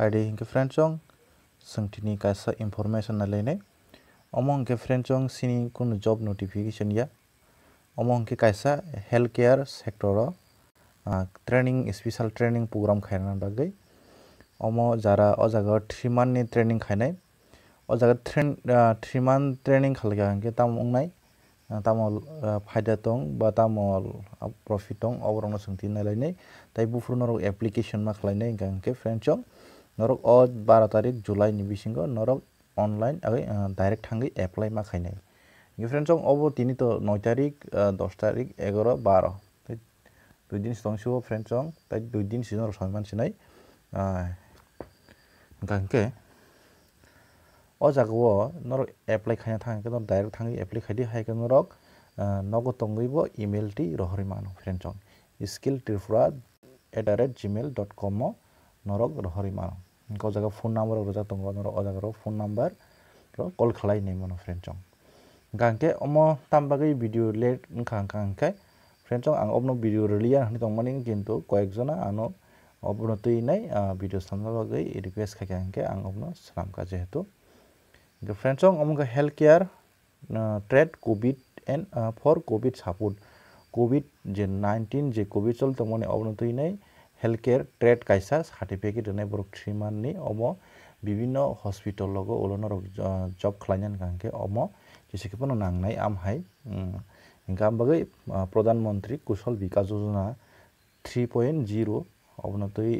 हाइडे हिंगे फ्रेंचोंग संगठिनी Kasa information न लेने among के friend चंग सिनी कुन जॉब नोटिफिकेशन या अमोंग के कासा health care sector training special training program खाना दागे अमो जारा अ जगह थ्री मान्थनि ट्रेनिंग खाने अ जगह ट्रेन थ्री मान्थ ट्रेनिंग खालगे हिंगे तम उंगनाई तामल फायदा दं बा तामल प्रफिट दं अबरनो सोंथि नायलायनाय ताइ बुफुरनो एप्लिकेशन मा खालायनाय इंगा फ्रेंड्स নরক অ বারো তারিখ জুলাই নি বিশিঙ্গ নরক অনলাইন ডাইরেক্ট থাঙ্গি এপ্লাই মাখাই নাই ফ্রেন্ডস অব তিনি তো নয় তারিখ দশ তারিখ এগারো বারো দুই দিন সঙ্গ সব ফ্রেন্ডস তাই দুই দিন সিজনের সময় মানুষ নাই গানকে অ জাগব নরক এপ্লাই খাই থাকে ডাইরেক্ট থাঙ্গি এপ্লাই খাই হাই নরক নগতঙ্গিব ইমেলটি রহরি মানু friends skill Tripura at the rate Gmail dot com নরক রহরি মানু kojaga phone number rojak tongo no ojaga ro phone number ro call khalai nei mon friend chong gangke omo tambagi video late ngkhang kangke friend chong ang obno video rilia ni tong mani kintu koyek jona ano obno tui nei video sambagi request khake angke ang obno salam ka jehetu the friend chong omo ka healthcare trade covid and for covid support covid je 19 je covid chol tong mani obno tui nei health care trade কাইচা certificate এনেবোৰ থ্ৰীমাননি অম বিভিন্ন hospital লগ ওলনৰ job খালাইনান গাংকে অম যিচিকিপন নাংনাই আমহাই গামবাগৈ Pradhanmantri Kaushal Vikas Yojana three point zero' অৱনতৈ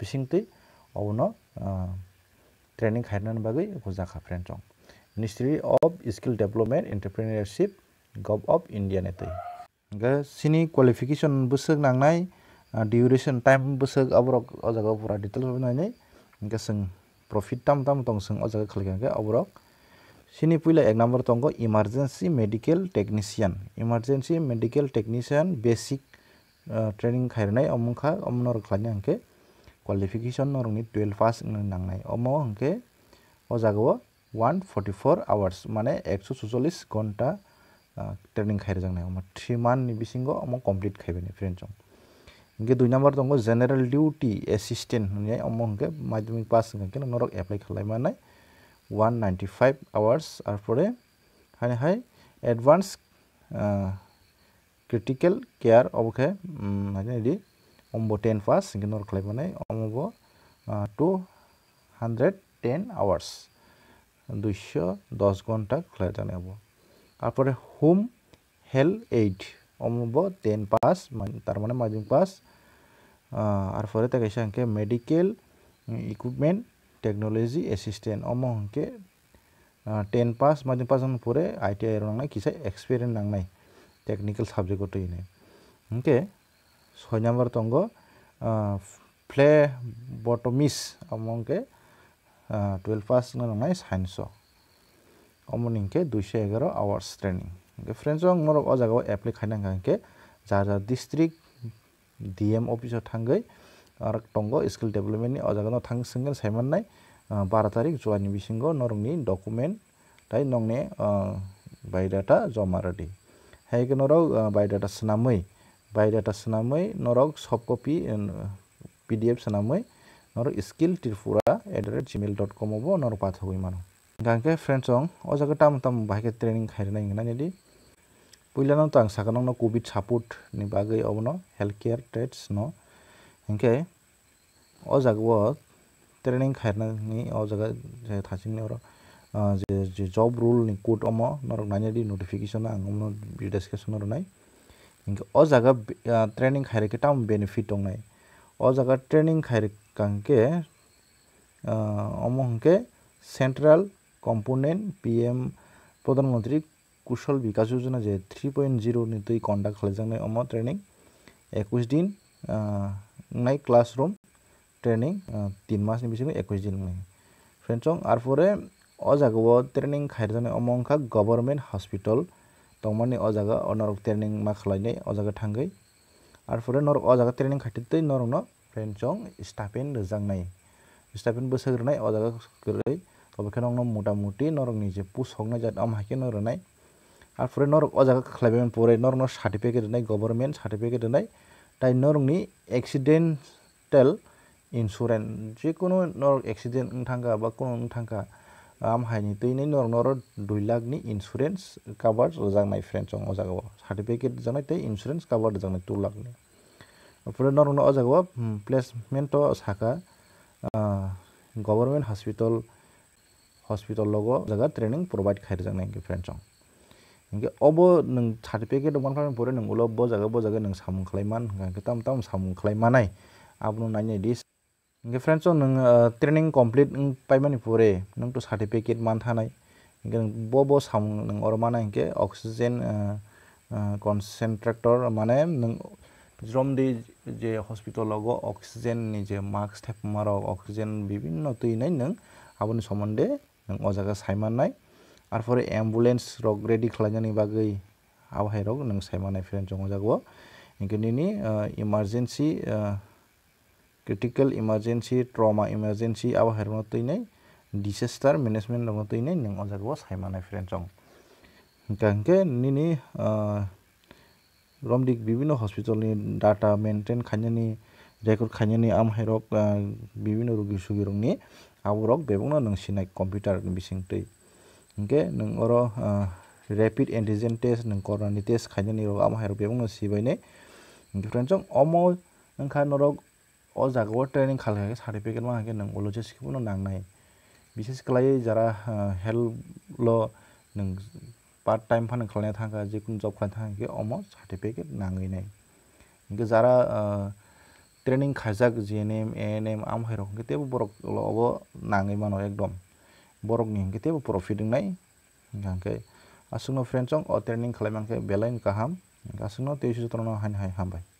বিচিংতৈ অৱন training খাইনান বাগৈ গোজাখা friends ministry of skill development entrepreneurship gov of ইণ্ডিয়ানেতৈ চিনি কোৱালিফিকেশ্যন বুচক নাংনাই duration time busuk abrok ojaga pura detail hobinai nei ke sing profit tam tam tong sing ojaga khalikan ke abrok sini puila ek number tongo emergency medical technician emergency medical technician basic uh, training khairnai omongkha omnor khlani anke qualification nor ni 12 pass nangnai omo anke ojaga 144 hours mane 144 ghonta uh, training khair jangnai omo 3 month ni bisingo omo complete khaibeni friends हमको दुई number दंग general dt एसीस्टेन्ट होने अम हमको माध्यमिक पास हमको नर apply खाने one ninety five hours advance critical care अबके अम्ब टेन पास हमको नर खाने अम्ब टू हाण्ड्रेड टेन आवार्स दुश दस घंटा खुला जाने तारपर होम हेल्थ एड अम्ब टेन पास मान तार माध्यमिक पास আর পরে তাকে সঙ্গে মেডিকেল ইকুইপমেন্ট টেকনোলজি এসিস্টেন্ট অম সঙ্গে টেন পাস মাধ্যম পাস পরে আইটিআই নাই কিসা এক্সপিরিয়েন্স নাই টেকনিক্যাল সাবজেক্ট ইনে হুকে ছয় নম্বর তঙ্গ ফ্লে বটমিস অমকে টুয়েলভ পাস নাই সায়েন্স অমনিকে দুইশ এগারো আওয়ার্স ট্রেনিং ফ্রেন্ডস মর ও জায়গাও এপ্লাই খাইনাকে যা যা ডিস্ট্রিক্ট डि एम अफिसाव थांगै आरो टंग स्किल डेभलपमेन्टनि अजागोनाव थांसिनगोन सायमाननाय बार' तारिख जुवानि बिसिंगो नरंनि डकुमेन्ट दाय नंने बायडाटा जमा रेडि हेगे नरक बायडाटा सोनामै बायडाटा सोनामै नरक सफ्ट कपि पि डि एफ सोनामै नरक skill Tripura at the rate Gmail dot कमावबो नरक पाथ'गै मानो दानखे फ्रेन्डस अं अजागो टाम टाम बाहायखे ट्रेनिं खायनाय नायनानै পইলা নাম তো আং সাকা নো কোভিড সাপোর্ট নি বাগৈ অব ন হেলথ কেয়ার ট্রেডস ন হিংকে অ জাগব ট্রেনিং খাইনি অ জাগা যে থাচিং নি যে যে জব রুল নি কোট অম নর নাইনি নোটিফিকেশন আং অম ডিসকাশন র নাই হিংকে অ জাগা ট্রেনিং খাইরে কেটা বেনিফিট দং নাই অ জাগা ট্রেনিং খাইরে কাংকে অম হংকে central component P M Pradhanmantri Kaushal Vikas Yojana যে থ্রি পয়েন্ট জিরো নিতই কন্ডাক্ট খালেজাংনাই অম ট্রেনিং একুশ দিন নাই ক্লাসরুম ট্রেনিং তিন মাসনি বিসিং একুশ দিন নাই ফ্রেন্ডসং আর পরে অ জাগাও ট্রেনিং খাইরজানাই অম অংখা গভর্নমেন্ট হসপিটাল তংমানি অ জাগা অনরক ট্রেনিং মা খালাইনাই অ জাগা থাঙ্গৈ আর পরে নরক অ জাগা ট্রেনিং খাইতে নরক ন ফ্রেন্ডসং স্টাফেন রোজাংনাই স্টাফেন বসাগ্রাই অ জাগা গেলে তবে মোটামুটি নরক নিজে পুস হকনাই যাত আম হাকে নরনাই আর পরে নরক ও জায়গা খালাইবেন পরে নরক সার্টিফিকেট নাই গভর্নমেন্ট সার্টিফিকেট নাই তাই নরকনি এক্সিডেন্টাল ইন্সুরেন্স যে কোনো নরক এক্সিডেন্ট থাকা বা কোনো থাকা আম হাইনি তুই নেই নরক নর দুই লাখনি ইন্সুরেন্স কাভার রাজাংনাই ফ্রেন্ড চং ও জায়গা সার্টিফিকেট জানাই তাই ইন্সুরেন্স কাভার রাজাংনাই টু লাখনি পরে নরক ও জায়গা প্লেসমেন্ট থাকা গভর্নমেন্ট হসপিটাল হসপিটাল লগ জায়গা ট্রেনিং প্রোভাইড খাই রাজাংনাই ফ্ৰেণ্ডছ চং हिंगे अब नों सार्टिफिकेट दंफाना पुरे नों उलो ब जागा ब जागा नों सामुं खालायमान हांगे ताम ताम सामुं खालायमानाय आबनो नायनाय दिस हिंगे फ्रेंड्स नों ट्रेनिं कमप्लिट पाइमानि पुरे नों तो सार्टिफिकेट मान थानाय हिंगे नों ब ब सामुं नों अरमाना हिंगे अक्सिजेन कन्सेंट्रेटर माने नों जिरम दि जे हस्पिटल लगो अक्सिजेन नि जे मास्क थाप मारो अक्सिजेन बिभिन्न तुइनाय नों आबनि समन्दे नों अ जागा सायमाननाय ar pore ambulance rok ready khlainani bagui abo hai rok nang saimannai phirani chongjago hingke nini emergency critical emergency trauma emergency abo hai rokno tuinai disaster management rokno tuinai nang ojago saimannai phirani chong hingka hingke nini রমডিক বিভিন্ন হসপিটালনি data maintain খাইনি record খাইনি আমহাইরক বিভিন্ন রোগী সুগীরকনি আবরক বেবংনা নং সিনাই কম্পিউটার বিসিংতৈ हे नोर रेपिड एंटीजेन टेस्ट नोरनी टेस्ट खाने रोगों सिबाने फ्रेंड जो अमो नर अ जगह ट्रेनी खाल सार्टिफिकेट मांगे नोलजिस्ट नांगे विशेषक जरा हेल्पलो नार्ट टाइम फान खाने थका जिको जब खाने अमो सार्टिफिकेट नांगे जरा ट्रेनी खाजा G N M A N M आम हेरको बड़ो अब नांगे मानो एकदम borong kite bo profit nai hingke asung no friends ong o training khalaiman ke belain kaham asung no tei sutrono han hai hambai